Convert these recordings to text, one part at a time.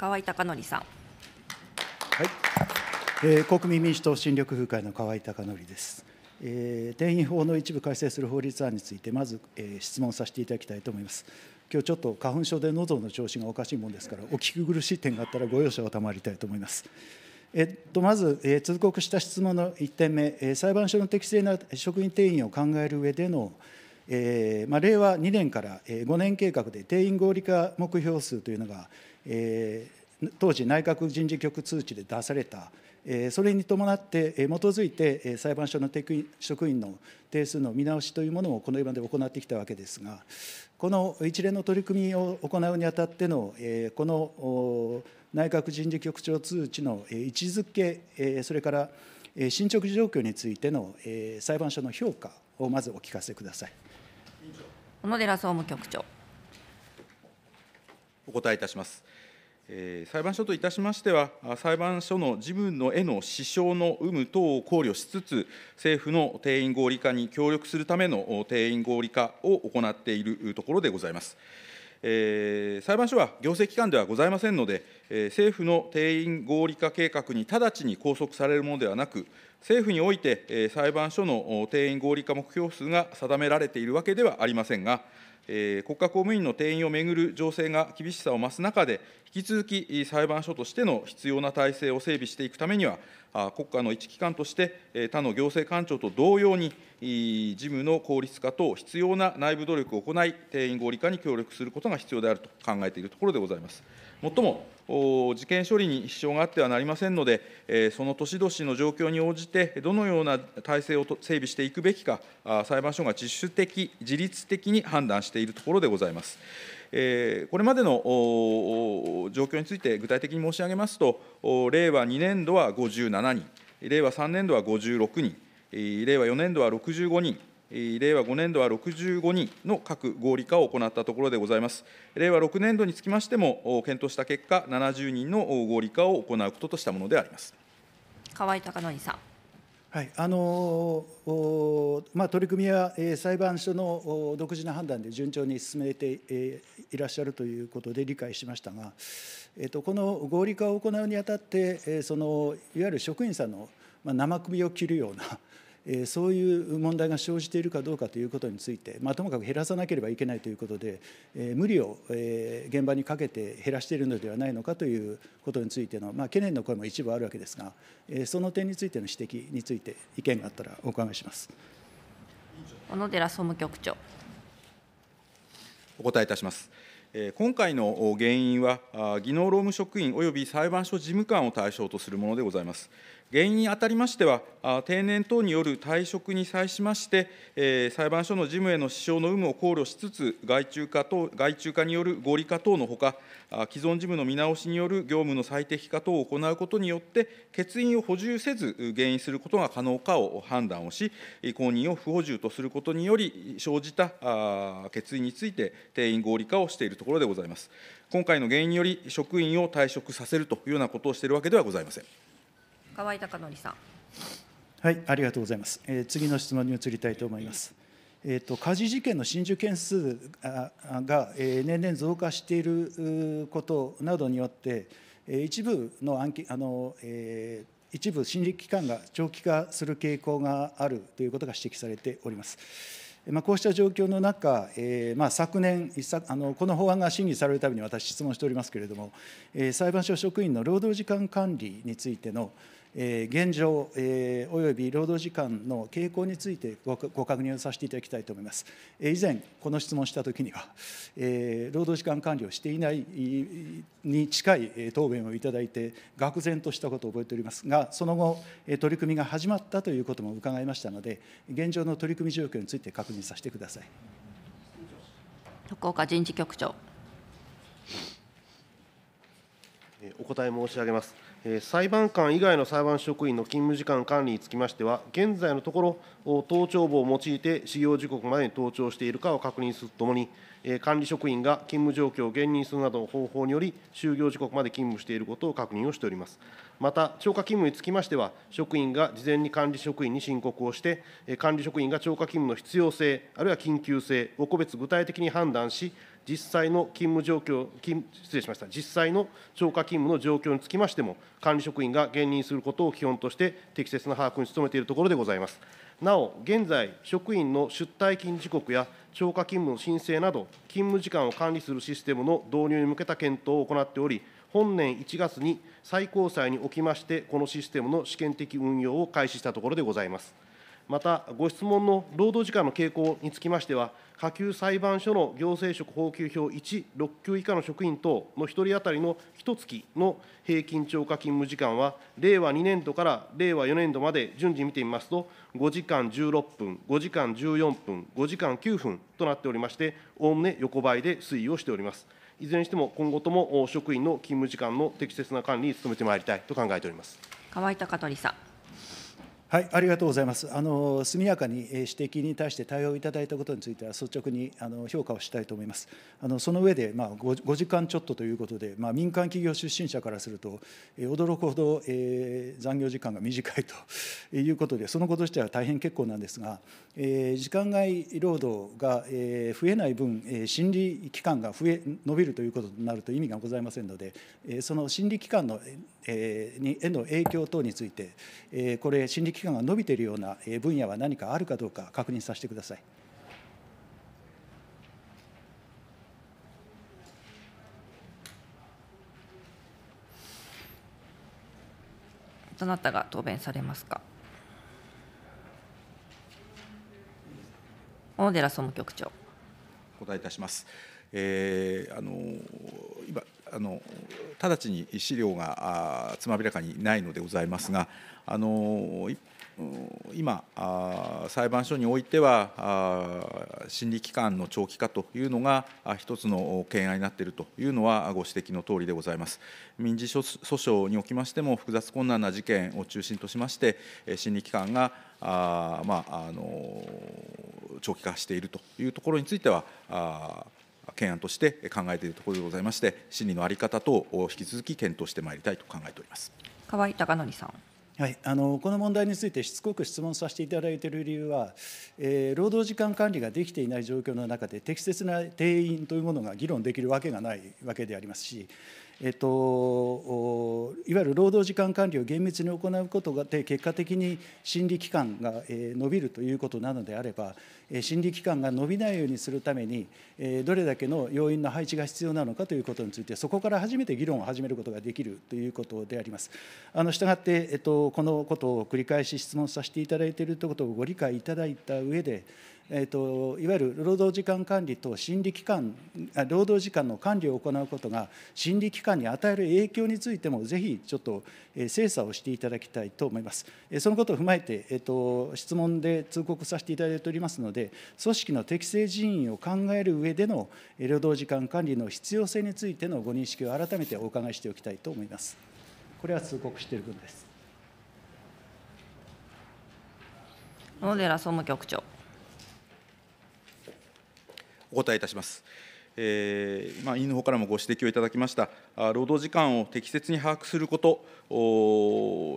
河合貴則さん。はい、えー、国民民主党新緑風会の河合貴則です。えー、定員法の一部改正する法律案についてまず、えー、質問させていただきたいと思います。今日ちょっと花粉症で喉の調子がおかしいもんですからお聞き苦しい点があったらご容赦を賜りたいと思います。えっと、まず、えー、通告した質問の1点目、えー、裁判所の適正な職員定員を考える上での、えーまあ、令和2年から5年計画で定員合理化目標数というのが、当時内閣人事局通知で出されたそれに伴って基づいて裁判所の職員の定数の見直しというものをこの今で行ってきたわけですが、この一連の取り組みを行うにあたっての、この内閣人事局長通知の位置づけ、それから進捗状況についての裁判所の評価をまずお聞かせください。小野寺総務局長。お答えいたします。え裁判所といたしましては、裁判所の事務のへの支障の有無等を考慮しつつ、政府の定員合理化に協力するための定員合理化を行っているところでございます。えー、裁判所は行政機関ではございませんので、えー、政府の定員合理化計画に直ちに拘束されるものではなく、政府において、えー、裁判所の定員合理化目標数が定められているわけではありませんが、国家公務員の定員を巡る情勢が厳しさを増す中で、引き続き裁判所としての必要な体制を整備していくためには、国家の一機関として、他の行政官庁と同様に、事務の効率化等、必要な内部努力を行い、定員合理化に協力することが必要であると考えているところでございます。もっとも事件処理に支障があってはなりませんので、その年々の状況に応じて、どのような体制を整備していくべきか、裁判所が自主的、自律的に判断しているところでございます。これまでの状況について具体的に申し上げますと、令和2年度は57人、令和3年度は56人、令和4年度は65人、令和5年度は65人の各合理化を行ったところでございます。令和6年度につきましても、検討した結果、70人の合理化を行うこととしたものであります。河合貴則さん。はいあのまあ、取り組みは、えー、裁判所の独自な判断で順調に進めて、えー、いらっしゃるということで理解しましたが、えーとこの合理化を行うにあたって、えー、そのいわゆる職員さんの、まあ、生首を切るようなそういう問題が生じているかどうかということについて、まあ、ともかく減らさなければいけないということで、無理を現場にかけて減らしているのではないのかということについての、まあ、懸念の声も一部あるわけですが、その点についての指摘について、意見があったらお伺いします小野寺総務局長。お答えいたします。今回の原因は、技能労務職員および裁判所事務官を対象とするものでございます。原因にあたりましては、定年等による退職に際しまして、裁判所の事務への支障の有無を考慮しつつ、外注化等外注化による合理化等のほか、既存事務の見直しによる業務の最適化等を行うことによって、欠員を補充せず、減員することが可能かを判断をし、公認を不補充とすることにより、生じた欠員について、定員合理化をしているところでございます。今回の原因により、職員を退職させるというようなことをしているわけではございません。河合孝則さん。はい、ありがとうございます。えー、次の質問に移りたいと思います。えーと、火事事件の真珠件数が、え年々増加していることなどによって、え一部の案件あの、えー、一部審理機関が長期化する傾向があるということが指摘されております。まあ、こうした状況の中、えーまあ、昨年一昨あの、この法案が審議されるたびに私、質問しておりますけれども、えー、裁判所職員の労働時間管理についての、現状および労働時間の傾向についてご確認をさせていただきたいと思います。以前、この質問したときには、労働時間管理をしていないに近い答弁をいただいて、愕然としたことを覚えておりますが、その後、取り組みが始まったということも伺いましたので、現状の取り組み状況について確認させてください。徳岡人事局長。お答え申し上げます。裁判官以外の裁判職員の勤務時間管理につきましては、現在のところ、盗聴簿を用いて、始業時刻までに盗聴しているかを確認するとともに、管理職員が勤務状況を減任するなどの方法により、就業時刻まで勤務していることを確認をしております。また、超過勤務につきましては、職員が事前に管理職員に申告をして、管理職員が超過勤務の必要性、あるいは緊急性を個別具体的に判断し、実際の勤務状況、勤失礼しました、実際の超過勤務の状況につきましても、管理職員が減任することを基本として適切な把握に努めているところでございます。なお、現在、職員の出退勤時刻や超過勤務の申請など、勤務時間を管理するシステムの導入に向けた検討を行っており、本年1月に最高裁におきまして、このシステムの試験的運用を開始したところでございます。また、ご質問の労働時間の傾向につきましては、下級裁判所の行政職報給表1、6級以下の職員等の1人当たりの1月の平均超過勤務時間は、令和2年度から令和4年度まで順次見てみますと、5時間16分、5時間14分、5時間9分となっておりまして、おおむね横ばいで推移をしております。いずれにしても今後とも職員の勤務時間の適切な管理に努めてまいりたいと考えております。河井隆則さん。はい、ありがとうございます。あの速やかに指摘に対して対応いただいたことについては率直にあの評価をしたいと思います。あのその上でまあ 5, 5時間ちょっとということで、まあ、民間企業出身者からすると、え驚くほど、えー、残業時間が短いということで、そのことしては大変結構なんですが、えー、時間外労働が、えー、増えない分、え心理期間が増え伸びるということになると意味がございませんので、えその心理期間の、えーにへの影響等について、これ、審理期間が伸びているような分野は何かあるかどうか、確認させてください。どなたが答弁されますか。小野寺総務局長。答えいたします。えー、あの今あの直ちに資料がつまびらかにないのでございますが、あの今、裁判所においては、心理期間の長期化というのが一つの懸案になっているというのは、ご指摘のとおりでございます。民事訴訟におきましても、複雑困難な事件を中心としまして、審理期間があまああの長期化しているというところについては、あ懸案として考えているところでございまして、審理の在り方等を引き続き検討してまいりたいと考えております河合貴則さん。はい、あのこの問題についてしつこく質問させていただいている理由は、えー、労働時間管理ができていない状況の中で適切な定員というものが議論できるわけがないわけでありますしえっと、いわゆる労働時間管理を厳密に行うことがで結果的に審理期間が伸びるということなのであれば審理期間が伸びないようにするためにどれだけの要員の配置が必要なのかということについてそこから初めて議論を始めることができるということであります。あの従って、えっと、このことを繰り返し質問させていただいているということをご理解いただいた上でえーと、いわゆる労働時間管理と心理機関労働時間の管理を行うことが心理機関に与える影響についてもぜひちょっと精査をしていただきたいと思います。そのことを踏まえて、えーと、質問で通告させていただいておりますので組織の適正人員を考える上での労働時間管理の必要性についてのご認識を改めてお伺いしておきたいと思います。これは通告していることです。小野寺総務局長。お答えいたします。えーまあ、委員の方からもご指摘をいただきました労働時間を適切に把握すること、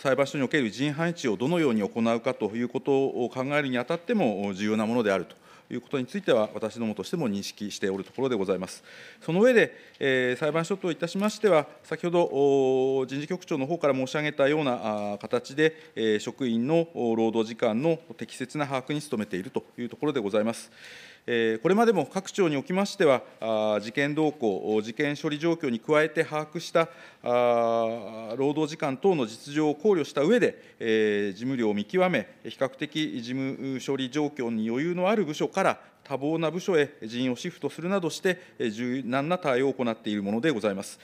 裁判所における人員配置をどのように行うかということを考えるにあたっても重要なものであると。いうことについては、私どもとしても認識しておるところでございます。その上で、えー、裁判所といたしましては、先ほど人事局長の方から申し上げたような形で、職員の労働時間の適切な把握に努めているというところでございます。これまでも各庁におきましては、事件動向、事件処理状況に加えて把握した労働時間等の実情を考慮したうえで、事務量を見極め、比較的事務処理状況に余裕のある部署から多忙な部署へ人員をシフトするなどして、柔軟な対応を行っているものでございます。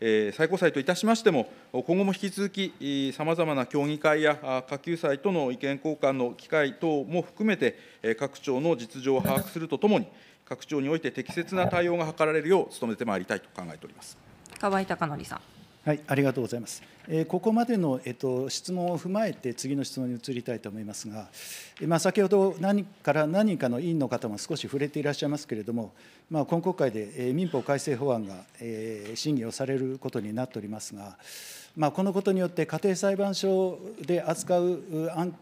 最高裁といたしましても、今後も引き続き、さまざまな協議会や下級裁との意見交換の機会等も含めて、各庁の実情を把握するとともに、各庁において適切な対応が図られるよう努めてまいりたいと考えております。河合孝則さん。はい、ありがとうございます。えー、ここまでの、えっと、質問を踏まえて、次の質問に移りたいと思いますが、えまあ、先ほど何から何かの委員の方も少し触れていらっしゃいますけれども、まあ、今国会で、え民法改正法案が、えー、審議をされることになっておりますが、まあ、このことによって、家庭裁判所で扱う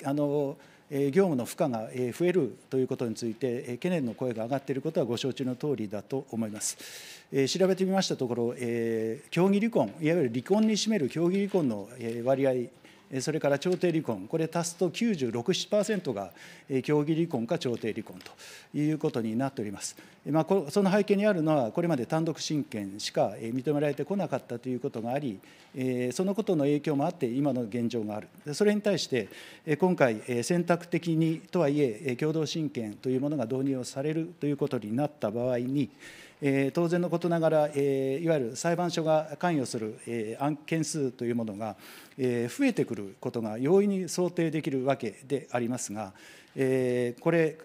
あの業務の負荷が増えるということについて、懸念の声が上がっていることはご承知のとおりだと思います。調べてみましたところ、競技離婚、いわゆる離婚に占める競技離婚の割合、それから調停離婚、これ足すと96、7%が競技離婚か調停離婚ということになっております。まあ、その背景にあるのは、これまで単独親権しか認められてこなかったということがあり、そのことの影響もあって、今の現状がある、それに対して、今回、選択的にとはいえ、共同親権というものが導入をされるということになった場合に、当然のことながら、いわゆる裁判所が関与する案件数というものが増えてくることが容易に想定できるわけでありますが、これ、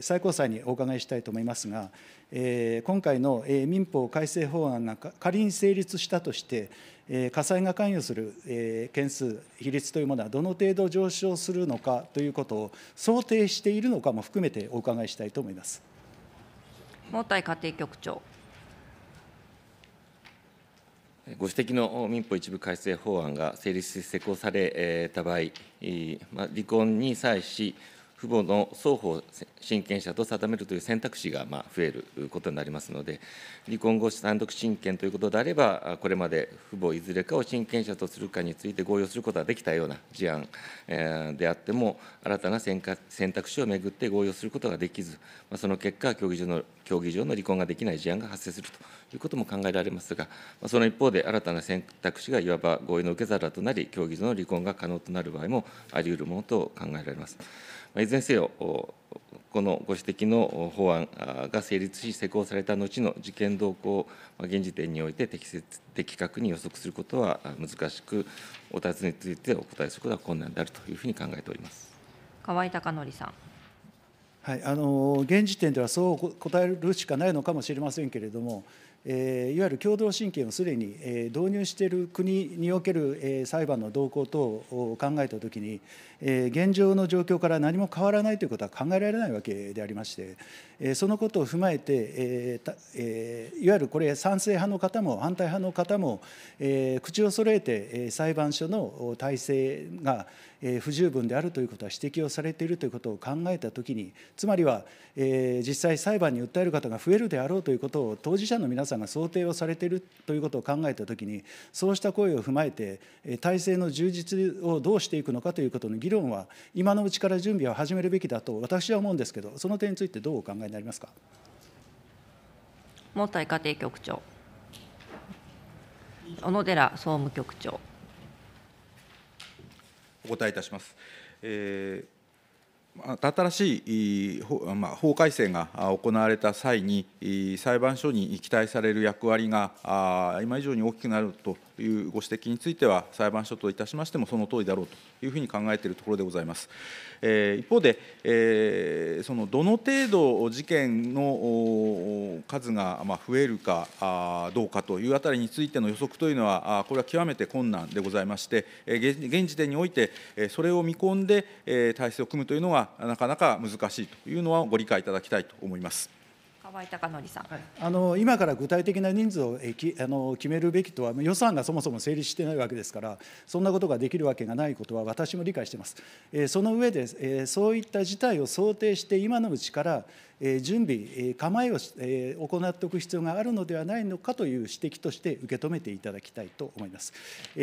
最高裁にお伺いしたいと思いますが、今回の民法改正法案が仮に成立したとして、火災が関与する件数、比率というものはどの程度上昇するのかということを想定しているのかも含めてお伺いしたいと思います毛体家庭局長。ご指摘の民法一部改正法案が成立し、施行された場合、離婚に際し、父母の双方親権者と定めるという選択肢が増えることになりますので、離婚後、単独親権ということであれば、これまで父母いずれかを親権者とするかについて合意をすることができたような事案であっても、新たな選択肢をめぐって合意をすることができず、その結果、競技場の競技場の離婚ができない事案が発生するということも考えられますが、その一方で、新たな選択肢がいわば合意の受け皿となり、競技場の離婚が可能となる場合もあり得るものと考えられます。いずれにせよ、このご指摘の法案が成立し、施行された後の事件動向を現時点において適切的確に予測することは難しく、お尋ねについてお答えすることは困難であるというふうに考えております河合貴則さん。はい、あの現時点ではそう答えるしかないのかもしれませんけれども、えいわゆる共同親権をすでに、え導入している国における、え裁判の動向等を考えたときに、え現状の状況から何も変わらないということは考えられないわけでありまして、えそのことを踏まえて、ええいわゆるこれ、賛成派の方も反対派の方も、え口を揃えて、え裁判所の体制が、え不十分であるということは指摘をされているということを考えたときに、つまりは、え実際、裁判に訴える方が増えるであろうということを当事者の皆さんが想定をされているということを考えたときに、そうした声を踏まえて、体制の充実をどうしていくのかということの議論は、今のうちから準備を始めるべきだと私は思うんですけど、その点についてどうお考えになりますか。問題家庭局長小野寺総務局長お答えいたします、えー新しい法改正が行われた際に、裁判所に期待される役割が今以上に大きくなるというご指摘については、裁判所といたしましても、その通りだろうというふうに考えているところでございます。えー、一方で、えー、そのどの程度事件の数が増えるかどうかというあたりについての予測というのは、これは極めて困難でございまして、現時点において、それを見込んで体制を組むというのは、なかなか難しいというのはご理解いただきたいと思います。河合貴則さん、はい、あの今から具体的な人数をえきあの決めるべきとは、予算がそもそも成立してないわけですから、そんなことができるわけがないことは私も理解しています。えー、その上で、えー、そういった事態を想定して、今のうちから準備、構えを行っておく必要があるのではないのかという指摘として受け止めていただきたいと思います。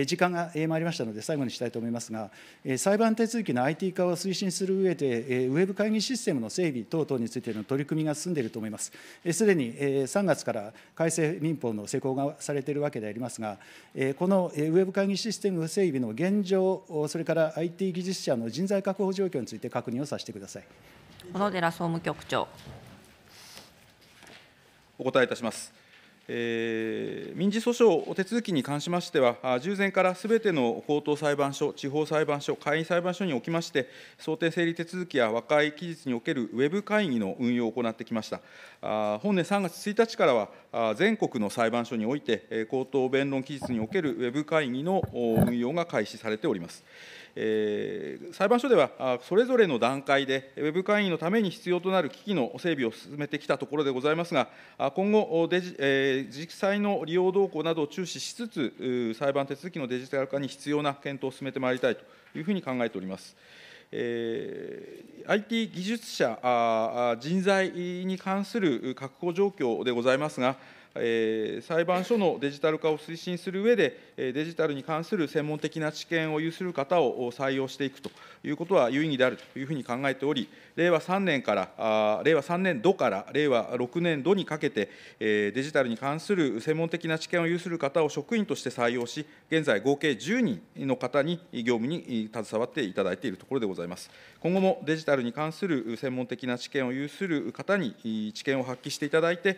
時間が参りましたので、最後にしたいと思いますが、裁判手続きの IT 化を推進する上で、ウェブ会議システムの整備等々についての取り組みが進んでいると思います。すでに3月から改正民法の施行がされているわけでありますが、このウェブ会議システム整備の現状、それから IT 技術者の人材確保状況について確認をさせてください。小野寺総務局長。お答えいたします。えー、民事訴訟手続きに関しましては、従前からすべての高等裁判所、地方裁判所、会員裁判所におきまして、想定整理手続きや和解期日におけるウェブ会議の運用を行ってきました。あ本年3月1日からは、全国の裁判所において、高等弁論期日におけるウェブ会議の運用が開始されております。裁判所ではそれぞれの段階で、ウェブ会員のために必要となる機器の整備を進めてきたところでございますが、今後、デジ実際の利用動向などを注視しつつ、裁判手続きのデジタル化に必要な検討を進めてまいりたいというふうに考えております。IT 技術者人材に関する確保状況でございますが、え裁判所のデジタル化を推進する上で、デジタルに関する専門的な知見を有する方を採用していくということは有意義であるというふうに考えており、令和3年から、令和3年度から令和6年度にかけて、デジタルに関する専門的な知見を有する方を職員として採用し、現在、合計10人の方に業務に携わっていただいているところでございます。今後もデジタルに関する専門的な知見を有する方に知見を発揮していただいて、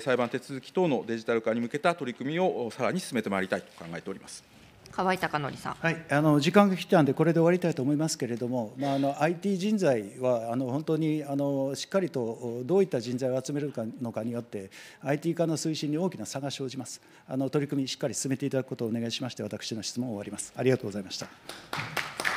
裁判手続き等のデジタル化に向けた取り組みをさらに進めてまいりたいと考えております。河合貴則さん、はい、あの時間が来たんで、これで終わりたいと思いますけれども、まあ、あの IT 人材はあの本当にあのしっかりとどういった人材を集めるかのかによって、IT 化の推進に大きな差が生じます、あの取り組み、しっかり進めていただくことをお願いしまして、私の質問を終わります。ありがとうございました